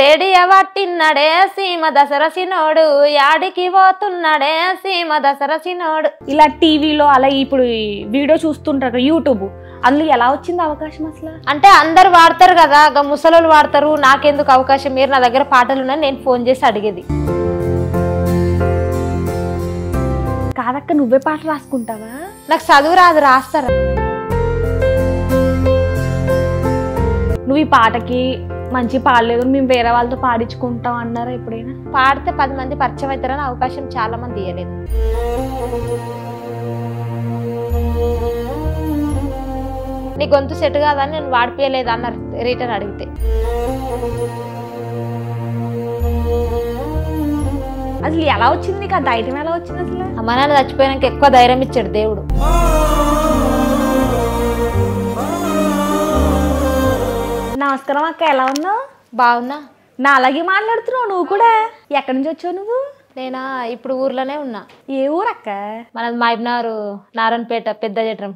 radio పట్టిన్నడే సీమ దసరసినోడు యాడికి పోతున్నాడే సీమ దసరసినోడు ఇలా టీవీలో అలా ఇప్పుడు వీడియో చూస్తుంటారు యూట్యూబ్ అందులో ఎలా వచ్చింది అవకాశం అసలు అంటే అందరు వాడతారు కదా ముసలోళ్ళు వాడతారు నాకెందుకు అవకాశం మీరు నా దగ్గర పాటలు ఉన్నాయి నేను ఫోన్ చేసి అడిగేది కాదక్క నువ్వే పాట రాసుకుంటావా నాకు చదువు రాదు రాస్తారా నువ్వు ఈ పాటకి మంచి పాడలేదు మేము వేరే వాళ్ళతో పాడించుకుంటాం అన్నారా ఎప్పుడైనా పాడితే పది మంది పరిచయం అవుతారని అవకాశం చాలా మంది ఇవ్వలేదు నీ గొంతు సెట్ కాదని నేను వాడిపోయలేదు అన్నారు రిటర్న్ అడిగితే అసలు ఎలా వచ్చింది నీకు ఆ ధైర్యం ఎలా వచ్చింది అసలు అమ్మ నాన్న చచ్చిపోయినాక ఎక్కువ ధైర్యం ఇచ్చాడు దేవుడు నమస్కారం అక్క ఎలా ఉన్నావు బాగున్నా నా అలాగే మాట్లాడుతున్నావు నువ్వు కూడా ఎక్కడి నుంచి వచ్చావు నువ్వు నేనా ఇప్పుడు ఊర్లోనే ఉన్నా ఏ ఊరక్క మనది మహబ్ నారాయణపేట పెద్ద జట్రం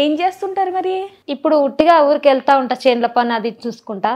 ఏం చేస్తుంటారు మరి ఇప్పుడు ఉట్టిగా ఊరికి వెళ్తా ఉంటా చేన్ల పని అది చూసుకుంటా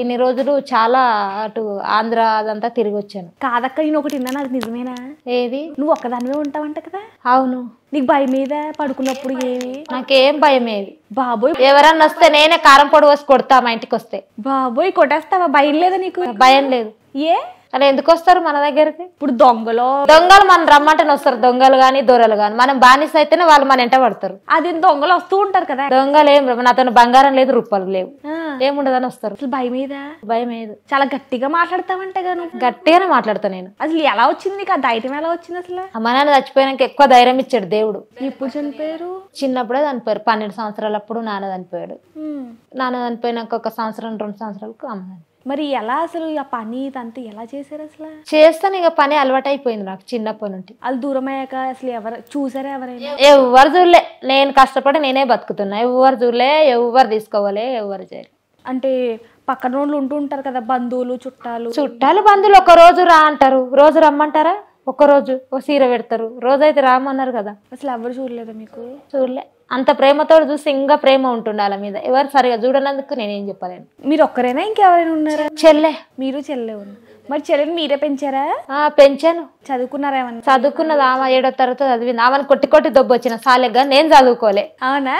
ఇన్ని రోజులు చాలా అటు ఆంధ్ర అదంతా తిరిగి వచ్చాను కాదక్క నేను ఒకటి విన్నాను అది నిజమేనా ఏది నువ్వు ఒక్కదానివే ఉంటావంట కదా అవును నీకు భయం మీద పడుకున్నప్పుడు ఏమి నాకేం భయం ఏది బాబోయ్ ఎవరన్నా వస్తే నేనే కారం పొడి వేసి కొడతా మా ఇంటికి వస్తే బాబోయ్ కొట్టేస్తావా భయం లేదా నీకు భయం లేదు ఏ కానీ ఎందుకు వస్తారు మన దగ్గరికి ఇప్పుడు దొంగలు దొంగలు మనం రమ్మంటేనే వస్తారు దొంగలు గాని దొరలు గాని మనం బానిస అయితేనే వాళ్ళు మన ఎంట పడతారు అది దొంగలు వస్తూ ఉంటారు కదా దొంగలు ఏం అతను బంగారం లేదు రూపాయలు లేవు ఏముండదని వస్తారు అసలు భయం మీద భయం ఏదు చాలా గట్టిగా మాట్లాడతావంటే గాను గట్టిగానే మాట్లాడతా నేను అసలు ఎలా వచ్చింది ఆ ధైర్యం ఎలా వచ్చింది అసలు అమ్మ నాన్న చచ్చిపోయినాక ఎక్కువ ధైర్యం ఇచ్చాడు దేవుడు ఇప్పుడు చనిపోయారు చిన్నప్పుడే చనిపోయారు పన్నెండు సంవత్సరాలప్పుడు నాన్న చనిపోయాడు నాన్న చనిపోయినాక ఒక సంవత్సరం రెండు సంవత్సరాలకు అమ్మ మరి ఎలా అసలు ఆ పని ఇదంతా ఎలా చేశారు అసలు చేస్తాను ఇక పని అలవాటు అయిపోయింది నాకు చిన్నప్పటి నుండి వాళ్ళు దూరం అయ్యాక అసలు ఎవరు చూసారా ఎవరైనా ఎవరు చూడలే నేను కష్టపడి నేనే బతుకుతున్నా ఎవరు చూడలే ఎవరు తీసుకోవాలి ఎవరు చేయాలి అంటే పక్కన వాళ్ళు ఉంటూ ఉంటారు కదా బంధువులు చుట్టాలు చుట్టాలు బంధువులు ఒక రోజు రా అంటారు రోజు రమ్మంటారా ఒక రోజు ఓ సీర పెడతారు రోజైతే రామన్నారు కదా అసలు ఎవరు చూడలేదా మీకు చూడలే అంత ప్రేమతో చూసి ఇంకా ప్రేమ ఉంటుండాల మీద ఎవరు సరిగా చూడనందుకు నేనేం చెప్పలేను మీరు ఒక్కరైనా ఇంకెవరైనా ఉన్నారా చెల్లె మీరు చెల్లె మరి చెల్లెని మీరే పెంచారా పెంచాను చదువుకున్నారా ఏమన్నా చదువుకున్నది ఆమె ఏడో తరగతి చదివింది ఆమె కొట్టి కొట్టి దొబ్బ వచ్చిన సాలెగ్గా నేను చదువుకోలే అవునా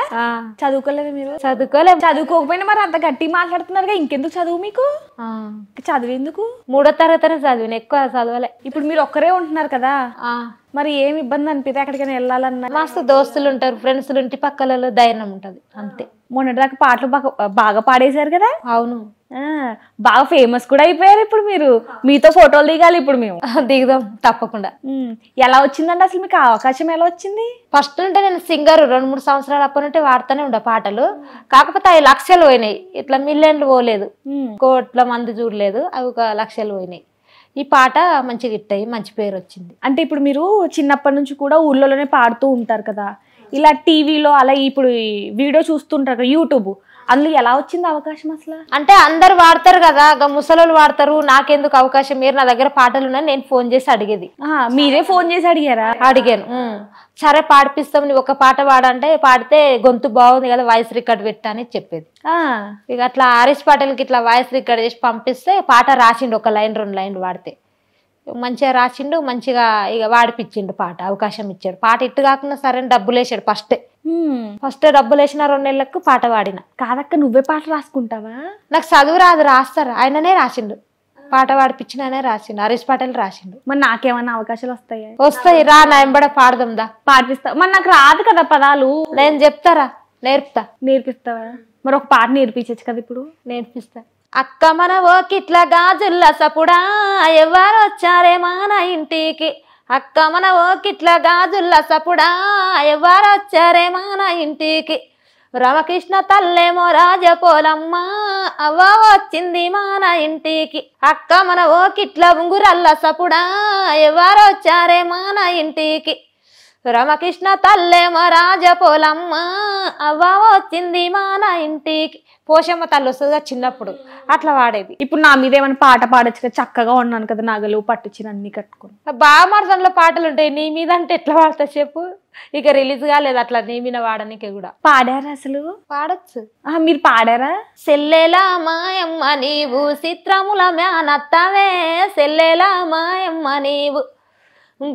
చదువుకోలేదు మీరు చదువుకోలేదు చదువుకోకపోయినా మరి అంత గట్టి మాట్లాడుతున్నారు ఇంకెందుకు చదువు మీకు చదివేందుకు మూడో తరగతి చదివిన ఎక్కువ చదవలే ఇప్పుడు మీరు ఒక్కరే ఉంటున్నారు కదా మరి ఏమి ఇబ్బంది అనిపితే ఎక్కడికైనా వెళ్ళాలన్నా మస్తు దోస్తులు ఉంటారు ఫ్రెండ్స్ ఇంటి పక్కలలో ధైర్యం ఉంటుంది అంతే దాకా పాటలు బాగా బాగా పాడేశారు కదా అవును బాగా ఫేమస్ కూడా అయిపోయారు ఇప్పుడు మీరు మీతో ఫోటోలు దిగాలి ఇప్పుడు మేము దిగుదాం తప్పకుండా ఎలా వచ్చిందండి అసలు మీకు అవకాశం ఎలా వచ్చింది ఫస్ట్ నుంటే నేను సింగర్ రెండు మూడు సంవత్సరాలు అప్పటి నుండి వాడుతూనే ఉండే పాటలు కాకపోతే అవి లక్షలు పోయినాయి ఇట్లా మిలియన్లు పోలేదు కోట్ల మంది చూడలేదు అవి ఒక లక్షలు పోయినాయి ఈ పాట మంచి హిట్ అయ్యి మంచి పేరు వచ్చింది అంటే ఇప్పుడు మీరు చిన్నప్పటి నుంచి కూడా ఊళ్ళోనే పాడుతూ ఉంటారు కదా ఇలా టీవీలో అలా ఇప్పుడు వీడియో చూస్తుంటారు యూట్యూబ్ అందులో ఎలా వచ్చింది అవకాశం అసలు అంటే అందరు వాడతారు కదా ముసలోళ్ళు వాడతారు నాకెందుకు అవకాశం మీరు నా దగ్గర పాటలు ఉన్నాయి నేను ఫోన్ చేసి అడిగేది మీరే ఫోన్ చేసి అడిగారా అడిగాను సరే పాడిపిస్తాం ఒక పాట పాడంటే పాడితే గొంతు బాగుంది కదా వాయిస్ రికార్డ్ పెట్టా అని చెప్పేది ఇక అట్లా ఆర్ఎస్ పాటలకి ఇట్లా వాయిస్ రికార్డ్ చేసి పంపిస్తే పాట రాసిండు ఒక లైన్ రెండు లైన్లు వాడితే మంచిగా రాసిండు మంచిగా ఇక వాడిపించిండు పాట అవకాశం ఇచ్చాడు పాట ఇట్టు కాకుండా సరైన డబ్బులు వేసాడు ఫస్టే ఫస్ట్ డబ్బులు వేసిన రెండు నెలలకు పాట పాడిన కాదక్క నువ్వే పాట రాసుకుంటావా నాకు చదువు రాదు రాస్తారు ఆయననే రాసిండు పాట ఆయన రాసిండు హరీష్ పాటలు రాసిండు మరి నాకేమన్నా అవకాశాలు వస్తాయా వస్తాయి రా నా ఎంబడ పాడదాందా పాటిస్తా మరి నాకు రాదు కదా పదాలు నేను చెప్తారా నేర్పుతా నేర్పిస్తావా మరి ఒక పాట నేర్పించచ్చు కదా ఇప్పుడు నేర్పిస్తా అక్క మన ఓకిట్ల గాజుల్ల సపుడా ఎవరు వచ్చారేమా నా ఇంటికి అక్క మన ఓకిట్ల గాజుల్ల సపుడా ఎవరొచ్చారే మన ఇంటికి రమకృష్ణ తల్లేమో రాజపోలమ్మ అవ్వ వచ్చింది మన ఇంటికి అక్క మన ఓకిట్ల ఉంగురల్ల సపుడా ఎవరొచ్చారే మన ఇంటికి రమకృష్ణ తల్లేమ రాజ పోలమ్మ అవ్వ వచ్చింది మా నా ఇంటికి పోషమ్మ తల్లి వస్తుంది చిన్నప్పుడు అట్లా వాడేది ఇప్పుడు నా మీద ఏమైనా పాట పాడొచ్చు చక్కగా ఉన్నాను కదా నగలు పట్టుచ్చిన అన్ని కట్టుకుని బామర్సంలో పాటలు ఉంటాయి నీ మీద అంటే ఎట్లా వాడతా చెప్పు ఇక రిలీజ్ కాలేదు అట్లా నీ మీద వాడనికి కూడా పాడారా అసలు పాడచ్చు మీరు పాడారా సెల్లెలా మాయమ్మ నీవు చిత్రముల మ్యానత్తవే సెల్లెలా మాయమ్మ నీవు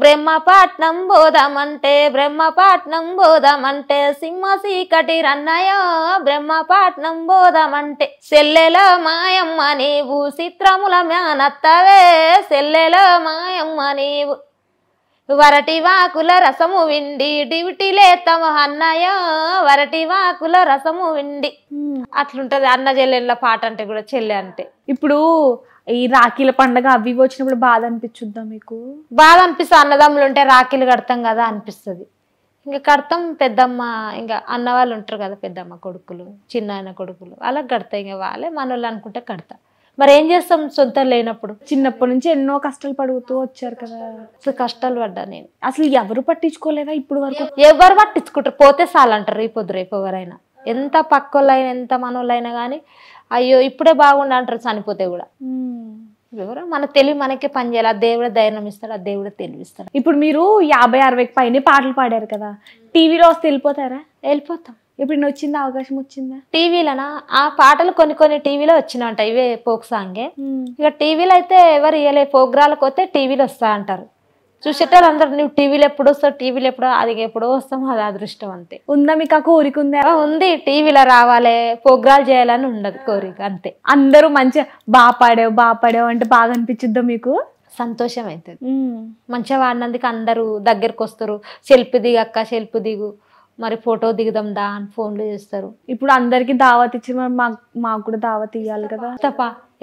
బ్రహ్మపట్నం బోధమంటే బ్రహ్మపట్నం బోధమంటే సింహ సీకటి రన్నయో బ్రహ్మపట్నం బోధమంటే సెల్లెల మాయమ్మ నీవు చిత్రముల మ్యానత్తవే సెల్లెల మాయమ్మ నీవు వరటి వాకుల రసము విండి డ్యూటీ లేతాము అన్నయో వరటి వాకుల రసము విండి అట్లుంటది అన్న చెల్లెళ్ళ పాట అంటే కూడా చెల్లె అంటే ఇప్పుడు ఈ రాఖీల పండగ అవి వచ్చినప్పుడు బాధ అనిపించుద్దా మీకు బాధ అనిపిస్తుంది అన్నదమ్ములు ఉంటే రాఖీలు కడతాం కదా అనిపిస్తుంది ఇంకా కడతాం పెద్దమ్మ ఇంకా అన్న వాళ్ళు ఉంటారు కదా పెద్దమ్మ కొడుకులు చిన్న కొడుకులు అలా కడతాయి ఇంకా వాళ్ళే మనోళ్ళు అనుకుంటే కడతా మరి ఏం చేస్తాం సొంత లేనప్పుడు చిన్నప్పటి నుంచి ఎన్నో కష్టాలు పడుతూ వచ్చారు కదా అసలు కష్టాలు పడ్డా నేను అసలు ఎవరు పట్టించుకోలేదా ఇప్పుడు వరకు ఎవరు పట్టించుకుంటారు పోతే చాలంటారు రేపు రేపు ఎవరైనా ఎంత పక్కోళ్ళైనా ఎంత మనోళ్ళైనా కానీ అయ్యో ఇప్పుడే బాగుండు అంటారు చనిపోతే కూడా వివరం మన తెలివి మనకే పనిచేయాలి ఆ దేవుడే ధైర్యం ఇస్తాడు ఆ దేవుడే తెలివిస్తాడు ఇప్పుడు మీరు యాభై అరవైకి పైన పాటలు పాడారు కదా టీవీలో వస్తే వెళ్ళిపోతారా వెళ్ళిపోతాం ఇప్పుడు వచ్చింది అవకాశం వచ్చిందా టీవీలోనా ఆ పాటలు కొన్ని కొన్ని టీవీలో అంట ఇవే పోక్ సాంగే ఇక టీవీలో అయితే ఎవరు ఇయ్యలే పోగ్రాలకు వస్తే టీవీలో వస్తా అంటారు చూసేటారు అందరు నువ్వు టీవీలో ఎప్పుడు వస్తావు టీవీలో ఎప్పుడో అది ఎప్పుడో వస్తాం అది అదృష్టం అంతే ఉందా మీకు ఆ కోరిక ఉందా ఉంది టీవీలో రావాలి ప్రోగ్రాలు చేయాలని ఉండదు కోరిక అంతే అందరూ మంచిగా బాపాడేవు బాపాడేవు అంటే బాగా అనిపించిద్దా మీకు సంతోషం అవుతుంది మంచిగా వాడినందుకు అందరూ దగ్గరకు వస్తారు సెల్ఫీ దిగు అక్క సెల్ఫీ దిగు మరి ఫోటో దిగుదాం దా అని ఫోన్లు చేస్తారు ఇప్పుడు అందరికి దావత్ ఇచ్చి మరి మాకు కూడా దావత్ ఇవ్వాలి కదా తప్ప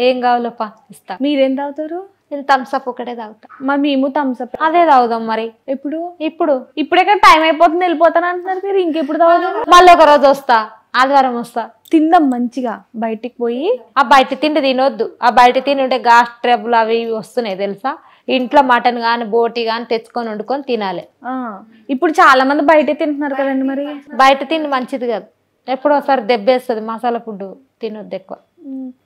ఏం కావాలప్ప ఇస్తా మీరేం తాగుతారు నేను థమ్స్అప్ ఒకటే తాగుతా మరి మేము థమ్స్అప్ అదే తాగుదాం మరి ఇప్పుడు ఇప్పుడు ఇప్పుడే టైం అయిపోతుంది వెళ్ళిపోతాను అంటున్నారు మీరు ఇంకెప్పుడు తాగుదాం మళ్ళీ ఒక రోజు వస్తా ఆదివారం వస్తా తిందాం మంచిగా బయటికి పోయి ఆ బయట తిండి తినొద్దు ఆ బయట తిండి ఉంటే గ్యాస్ ట్రబుల్ అవి ఇవి వస్తున్నాయి తెలుసా ఇంట్లో మటన్ కానీ బోటి గాని తెచ్చుకొని వండుకొని తినాలి ఇప్పుడు చాలా మంది బయట తింటున్నారు కదండి మరి బయట తిండి మంచిది కాదు ఒకసారి దెబ్బేస్తుంది మసాలా ఫుడ్ తినొద్దు ఎక్కువ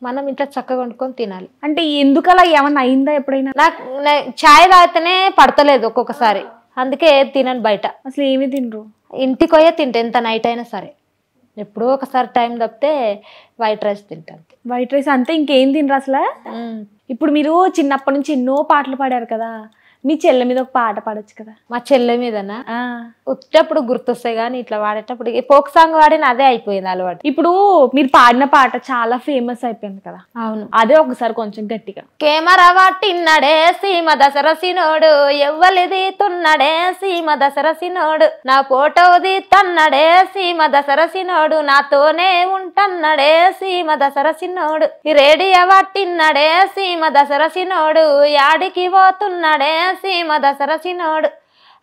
మనం ఇంట్లో చక్కగా వండుకొని తినాలి అంటే ఎందుకు అలా ఏమన్నా అయిందా ఎప్పుడైనా నాకు ఛాయ్ తాగితేనే పడతలేదు ఒక్కొక్కసారి అందుకే తినను బయట అసలు ఏమి తినరు ఇంటికి పోయే తింటా ఎంత నైట్ అయినా సరే ఎప్పుడో ఒకసారి టైం తప్పితే వైట్ రైస్ తింటాను వైట్ రైస్ అంతే ఇంకేం తినరు అసలు ఇప్పుడు మీరు చిన్నప్పటి నుంచి ఎన్నో పాటలు పాడారు కదా నీ చెల్లె మీద ఒక పాట పాడొచ్చు కదా మా చెల్లె మీదనా వచ్చేటప్పుడు గుర్తొస్తాయి కానీ ఇట్లా పాడేటప్పుడు ఫోక్ సాంగ్ పాడిన అదే అయిపోయింది అలవాటు ఇప్పుడు మీరు పాడిన పాట చాలా ఫేమస్ అయిపోయింది కదా అవును అదే ఒకసారి కొంచెం గట్టిగా కెమెరా వాటిన్నడే సీమ దసరసినోడు ఎవ్వలిది తున్నడే సీమ దసరసినోడు నా ఫోటోది తన్నడే సీమ దసరసినోడు నాతోనే ఉంటన్నడే సీమ దసరసినోడు రేడియో వాటిన్నడే సీమ దసరసినోడు యాడికి పోతున్నడే సీమ దసరసినోడు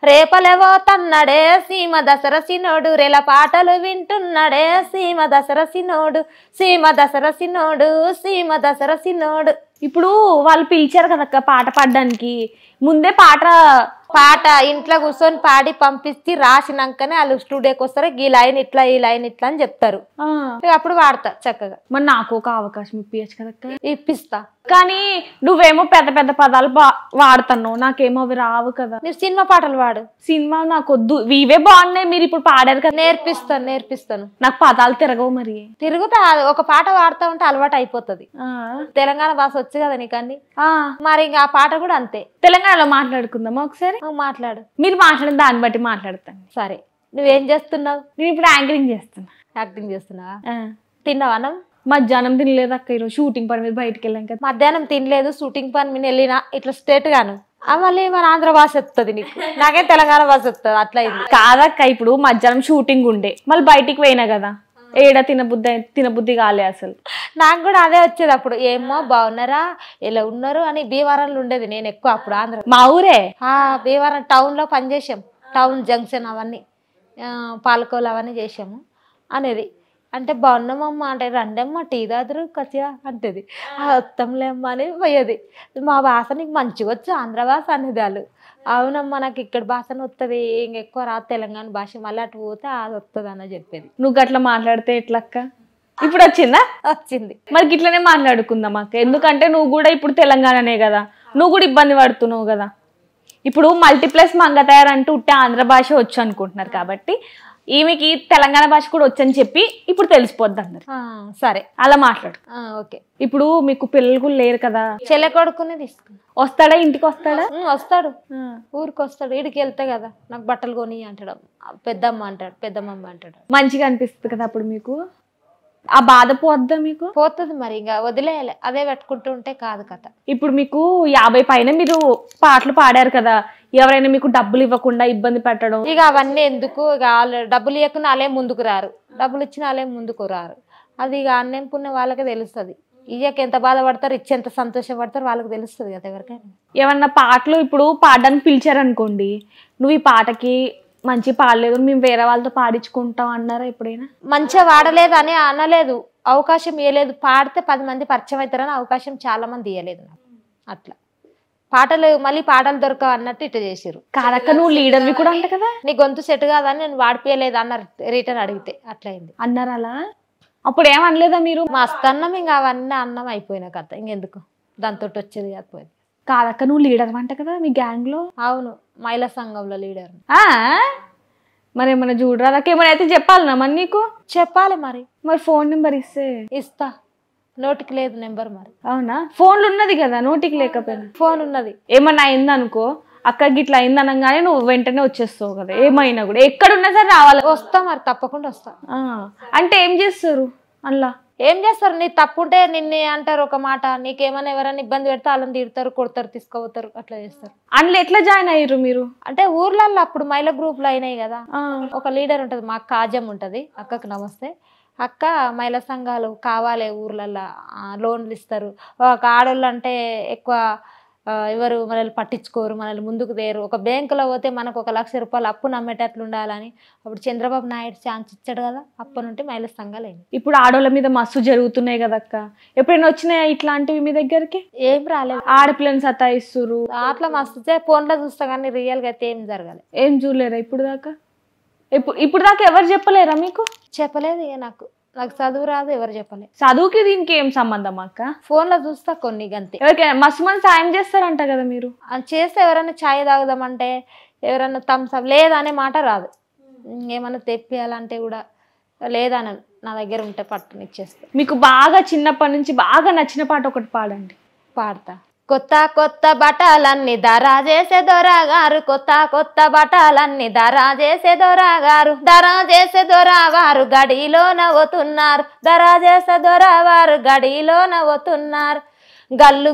రేపలెవో తన్నడే సీమ దసరసినోడు రేల పాటలు వింటున్నడే సీమ దసరసినోడు సీమ దసరసినోడు సీమ దసరసినోడు ఇప్పుడు వాళ్ళు పిలిచారు కదక్క పాట పాడడానికి ముందే పాట పాట ఇంట్లో కూర్చొని పాడి పంపిస్తే రాసినాకనే వాళ్ళు స్టూడియోకి వస్తారు ఈ లైన్ ఇట్లా ఈ లైన్ ఇట్లా అని చెప్తారు అప్పుడు వాడతా చక్కగా మరి నాకు ఒక అవకాశం ఇప్పించచ్చు కదక్క ఇప్పిస్తా కానీ నువ్వేమో పెద్ద పెద్ద పదాలు వాడుతున్నావు నాకేమో అవి రావు కదా మీరు సినిమా పాటలు వాడు సినిమా నాకు వద్దు ఇవే బాగున్నాయి మీరు ఇప్పుడు పాడారు కదా నేర్పిస్తాను నేర్పిస్తాను నాకు పదాలు తిరగవు మరి తిరుగుతా ఒక పాట వాడుతా ఉంటే అలవాటు అయిపోతుంది తెలంగాణ భాష వచ్చు కదా నీకు అన్ని మరి ఇంకా ఆ పాట కూడా అంతే తెలంగాణలో మాట్లాడుకుందామా ఒకసారి మాట్లాడు మీరు మాట్లాడిన దాన్ని బట్టి మాట్లాడతాను సరే నువ్వేం చేస్తున్నావు నేను ఇప్పుడు యాంకరింగ్ చేస్తున్నా యాక్టింగ్ చేస్తున్నావా తిన్నావా అన్నం మధ్యాహ్నం తినలేదు అక్క ఈరోజు షూటింగ్ పని మీద బయటకు వెళ్ళాం కదా మధ్యాహ్నం తినలేదు షూటింగ్ పని మీద వెళ్ళినా ఇట్లా స్ట్రేట్ గాను మళ్ళీ మన ఆంధ్ర భాష వస్తుంది నీకు నాకే తెలంగాణ భాష వస్తుంది అట్లా కాదక్క ఇప్పుడు మధ్యాహ్నం షూటింగ్ ఉండే మళ్ళీ బయటికి పోయినా కదా ఏడా తినబుద్ధి తినబుద్ధి కాలే అసలు నాకు కూడా అదే వచ్చేది అప్పుడు ఏమో బాగున్నారా ఎలా ఉన్నారు అని భీమవరంలో ఉండేది నేను ఎక్కువ అప్పుడు ఆంధ్ర మా ఊరే భీమవరం టౌన్లో పనిచేసాం టౌన్ జంక్షన్ అవన్నీ పాలకోలు అవన్నీ చేసాము అనేది అంటే బాగున్నామమ్మా అంటే రండమ్మా టీ దాదరు కచ్చా అంటది అమ్మ అని పోయేది మా భాష నీకు మంచిగా వచ్చు ఆంధ్ర భాష అనేది వాళ్ళు అవునమ్మా నాకు ఇక్కడ భాష వస్తుంది ఇంకెక్కువ రాదు తెలంగాణ భాష మళ్ళీ అటు పోతే అది వస్తుంది అని చెప్పేది నువ్వు అట్లా మాట్లాడితే ఎట్లక్క ఇప్పుడు వచ్చిందా వచ్చింది మరి ఇట్లనే మాట్లాడుకుందాం అక్క ఎందుకంటే నువ్వు కూడా ఇప్పుడు తెలంగాణనే కదా నువ్వు కూడా ఇబ్బంది పడుతున్నావు కదా ఇప్పుడు మల్టీప్లస్ మంగ తయారంటూ ఉంటే ఆంధ్ర భాష వచ్చు అనుకుంటున్నారు కాబట్టి ఈమెకి తెలంగాణ భాష కూడా వచ్చని చెప్పి ఇప్పుడు తెలిసిపోద్ది అందరు సరే అలా మాట్లాడు ఓకే ఇప్పుడు మీకు పిల్లలు కూడా లేరు కదా చెల్లె కొడుకునే తీసుకున్నా వస్తాడా ఇంటికి వస్తాడా వస్తాడు ఊరికి వస్తాడు ఇడికి వెళ్తా కదా నాకు బట్టలు కొని అంటాడు పెద్దమ్మ అంటాడు పెద్దమ్మ అంటాడు మంచిగా అనిపిస్తుంది కదా అప్పుడు మీకు ఆ బాధ పోద్దా మీకు పోతుంది మరి ఇంకా వదిలేయాలి అదే పెట్టుకుంటూ ఉంటే కాదు కథ ఇప్పుడు మీకు యాభై పైన మీరు పాటలు పాడారు కదా ఎవరైనా మీకు డబ్బులు ఇవ్వకుండా ఇబ్బంది పెట్టడం ఇక అవన్నీ ఎందుకు ఇక డబ్బులు ఇవ్వకుండా వాళ్ళే ముందుకు రారు డబ్బులు ఇచ్చిన వాళ్ళే ముందుకు రారు అది ఇక అన్నం పుణ్యం వాళ్ళకి తెలుస్తుంది ఇయ్యక ఎంత బాధపడతారు ఇచ్చి ఎంత సంతోషపడతారు వాళ్ళకి తెలుస్తుంది కదా ఎవరికైనా ఏమన్నా పాటలు ఇప్పుడు పాడడానికి పిలిచారనుకోండి నువ్వు ఈ పాటకి మంచి పాడలేదు మేము వేరే వాళ్ళతో పాడించుకుంటాం అన్నారా ఎప్పుడైనా మంచిగా వాడలేదు అని అనలేదు అవకాశం ఇవ్వలేదు పాడితే పది మంది పరిచయం అవుతారని అవకాశం చాలా మంది ఇవ్వలేదు నాకు అట్లా పాటలు మళ్ళీ పాటలు దొరకవు అన్నట్టు ఇట్లా చేసారు కాదక్క నువ్వు లీడర్ కూడా అంట కదా నీ గొంతు సెట్ కాదని నేను వాడిపోయలేదు అన్నారు రిటర్న్ అడిగితే అట్లయింది అన్నారు అలా అప్పుడు ఏమనలేదా మీరు మస్తు అన్నం ఇంకా అవన్నీ అన్నం అయిపోయిన కథ ఇంకెందుకు దాంతో వచ్చేది కాకపోయింది కాదక్క నువ్వు లీడర్ అంట కదా మీ గ్యాంగ్ లో అవును మహిళా సంఘంలో లీడర్ మరి ఏమైనా చూడరా ఏమైనా అయితే చెప్పాలనా మరి నీకు చెప్పాలి మరి మరి ఫోన్ నెంబర్ ఇస్తే ఇస్తా నోటికి లేదు నెంబర్ మరి అవునా ఫోన్లు ఉన్నది కదా నోటికి లేకపోయినా ఫోన్ ఉన్నది ఏమన్నా అయిందనుకో అక్క గిట్లా అయింది అనగానే నువ్వు వెంటనే వచ్చేస్తావు కదా ఏమైనా కూడా ఎక్కడున్నా సరే రావాలి వస్తా మరి తప్పకుండా వస్తా అంటే ఏం చేస్తారు అలా ఏం చేస్తారు నీ తప్పుంటే నిన్నే అంటారు ఒక మాట నీకేమైనా ఎవరైనా ఇబ్బంది పెడితే వాళ్ళని తిడతారు కొడతారు తీసుకోవతారు అట్లా చేస్తారు అందులో ఎట్లా జాయిన్ అయ్యారు మీరు అంటే ఊర్లలో అప్పుడు మహిళా లో అయినాయి కదా ఒక లీడర్ ఉంటుంది మా కాజం ఉంటుంది అక్కకు నమస్తే అక్క మహిళా సంఘాలు కావాలి ఊర్లల్లో లోన్లు ఇస్తారు ఒక ఆడోళ్ళు అంటే ఎక్కువ ఎవరు మనల్ని పట్టించుకోరు మనల్ని ముందుకు తేరు ఒక బ్యాంకులో పోతే మనకు ఒక లక్ష రూపాయలు అప్పు నమ్మేటట్లు ఉండాలని అప్పుడు చంద్రబాబు నాయుడు ఛాన్స్ ఇచ్చాడు కదా అప్పటి నుండి మహిళ సంఘాలు ఇప్పుడు ఆడవాళ్ళ మీద మస్తు జరుగుతున్నాయి కదా అక్క ఎప్పుడైనా వచ్చినాయా ఇట్లాంటివి మీ దగ్గరికి ఏం రాలేదు ఆడపిల్లని సతాయిస్తురు అట్లా మస్తు ఫోన్లో చూస్తా కానీ రియల్గా అయితే ఏం జరగాలి ఏం చూడలేరా ఇప్పుడు దాకా ఇప్పుడు ఇప్పుడు దాకా ఎవరు చెప్పలేరా మీకు చెప్పలేదు ఇక నాకు నాకు చదువు రాదు ఎవరు చెప్పలే చదువుకి దీనికి ఏం సంబంధం అక్క ఫోన్ లో చూస్తా కొన్ని గంతే మస్తు మంది సాయం చేస్తారంట కదా మీరు అది చేస్తే ఎవరైనా ఛాయ్ తాగుదామంటే ఎవరైనా అప్ లేదనే మాట రాదు ఏమన్నా తెప్పియాలంటే కూడా లేదని నా దగ్గర ఉంటే పట్టునిచ్చేస్తా మీకు బాగా చిన్నప్పటి నుంచి బాగా నచ్చిన పాట ఒకటి పాడండి పాడతా కొత్త కొత్త బటాలన్నీ దరా చేసే దొరగారు కొత్త కొత్త బటాలన్నీ దరా చేసే దొరగారు దరా చేసే దొరవారు గడిలో నవ్వుతున్నారు దరా చేసే దొరవారు గడిలో నవ్వుతున్నారు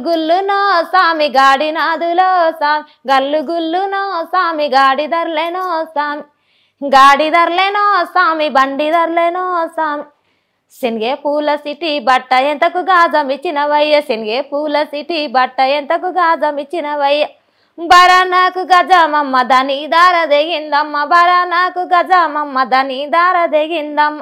గుల్లు నో స్వామి గాడి నాదులో సామి గుల్లు నో స్వామి గాడి ధరలేనో సామి గాడి ధరలేనో స్వామి బండి ధరలేనో సామి సినిగే పూల సిటీ బట్ట ఎంతకు గాజం వయ్య సినిగే పూల సిటీ బట్ట ఎంతకు గాజం ఇచ్చినవయ్య నాకు గజామమ్మ దని దార దిగిందమ్మ నాకు గజామమ్మ దని దార దిగిందమ్మ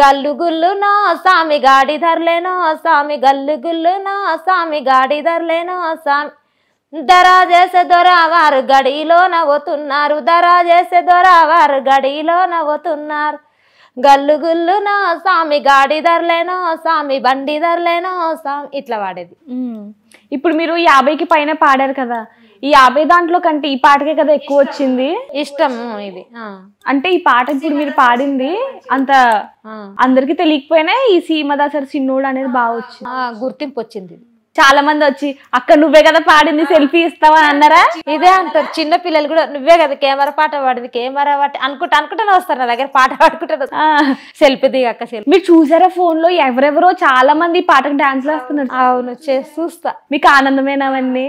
గల్లు గుల్లునో స్వామి గాడి ధరలేనో స్వామి గల్లు గుల్లునో స్వామి గాడి ధరలేనో స్వామి దరా చేసే దొర వారు గడిలో నవ్వుతున్నారు దరా చేసే దొర వారు గడిలో నవ్వుతున్నారు గల్లు నో స్వామి గాడి ధరలేనో స్వామి బండి ధరలేనో స్వామి ఇట్లా వాడేది ఇప్పుడు మీరు యాభైకి పైన పాడారు కదా ఈ యాభై దాంట్లో కంటే ఈ పాటకే కదా ఎక్కువ వచ్చింది ఇష్టం ఇది అంటే ఈ పాట ఇప్పుడు మీరు పాడింది అంత అందరికి తెలియకపోయినా ఈ సీమదాసరి సిన్నోడు అనేది బాగా వచ్చింది గుర్తింపు వచ్చింది చాలా మంది వచ్చి అక్క నువ్వే కదా పాడింది సెల్ఫీ ఇస్తావా అన్నారా ఇదే అంటారు చిన్న పిల్లలు కూడా నువ్వే కదా కెమెరా పాట పాడింది కెమెరా పాట అనుకుంటా అనుకుంటానే వస్తారు నా దగ్గర పాట పాడుకుంటారు సెల్ఫీ దిగక్క సెల్ఫీ మీరు చూసారా ఫోన్ లో ఎవరెవరో చాలా మంది ఈ పాటకు డాన్స్ వేస్తున్నారు అవును చూస్తా మీకు ఆనందమేనావన్నీ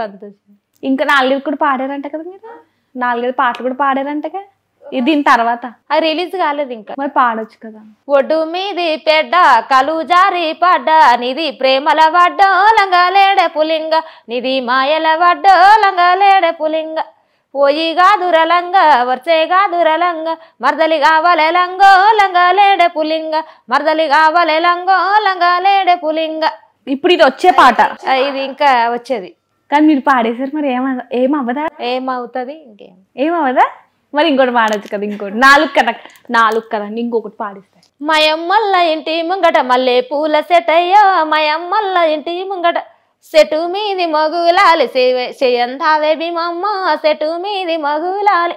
సంతోషం ఇంకా నాలుగు కూడా పాడారంట కదా మీరు నాలుగైదు పాటలు కూడా పాడారంటగా దీని తర్వాత అది రిలీజ్ కాలేదు ఇంకా మరి పాడొచ్చు కదా ఒడ్డు మీది పెడ్డ కలు జారి పడ్డ నిది ప్రేమల వడ్డ లంగలేడ పులింగ నిది మాయల లంగా లేడే పులింగ పోయి కాదురలంగ వర్చే కాదురలంగ మరదలి కావలే లంగో లేడ పులింగ మరదలి కావలే లంగో లేడే పులింగ ఇప్పుడు ఇది వచ్చే పాట ఇది ఇంకా వచ్చేది కానీ మీరు పాడేశారు మరి ఏమ ఏమవదా ఏమవుతుంది ఇంకేం ఏమవదా మరి ఇంకోటి పాడచ్చు కదా ఇంకోటి నాలుగు కదా నాలుగు కదా ఇంకొకటి పాడిస్తాయి మయమ్మల్ల ఇంటి ముంగట మల్లె పూల సెట్ సెటయ్య మయమ్మల్ల ఇంటి ముంగట సెటు మీది మగులాలి చేయందావే భీమమ్మ సెటు మీది మగులాలి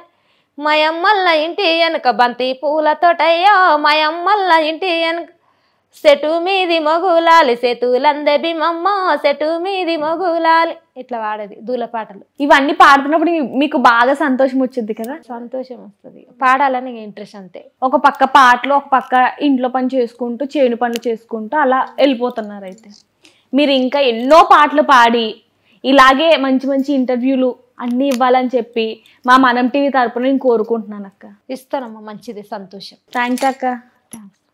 మయమ్మల్ల ఇంటి వెనుక బంతి పూల తోటయ్యో మయమ్మల్ల ఇంటి వెనుక సెటు మీది మొగులాలి సెతులందబి మమ్మ సెటు మీది మొగులాలి ఇట్లా వాడేది దూల పాటలు ఇవన్నీ పాడుతున్నప్పుడు మీకు బాగా సంతోషం వచ్చింది కదా సంతోషం వస్తుంది పాడాలని ఇంట్రెస్ట్ అంతే ఒక పక్క పాటలు ఒక పక్క ఇంట్లో పని చేసుకుంటూ చేను పనులు చేసుకుంటూ అలా వెళ్ళిపోతున్నారు అయితే మీరు ఇంకా ఎన్నో పాటలు పాడి ఇలాగే మంచి మంచి ఇంటర్వ్యూలు అన్నీ ఇవ్వాలని చెప్పి మా మనం టీవీ తరపున నేను కోరుకుంటున్నాను అక్క ఇస్తానమ్మా మంచిది సంతోషం యూ అక్క థ్యాంక్స్